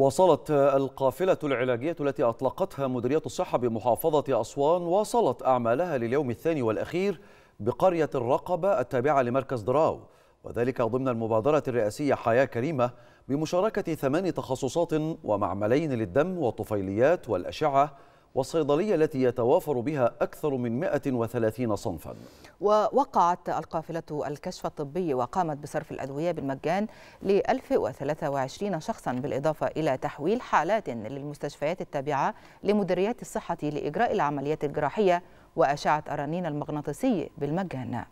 وصلت القافلة العلاجية التي أطلقتها مديرية الصحة بمحافظة أسوان واصلت أعمالها لليوم الثاني والأخير بقرية الرقبة التابعة لمركز دراو وذلك ضمن المبادرة الرئاسية حياة كريمة بمشاركة ثمان تخصصات ومعملين للدم والطفيليات والأشعة والصيدلية التي يتوافر بها أكثر من 130 صنفا ووقعت القافلة الكشف الطبي وقامت بصرف الأدوية بالمجان ل 1023 شخصا بالإضافة إلى تحويل حالات للمستشفيات التابعة لمديريات الصحة لإجراء العمليات الجراحية وأشعة الرنين المغناطيسي بالمجان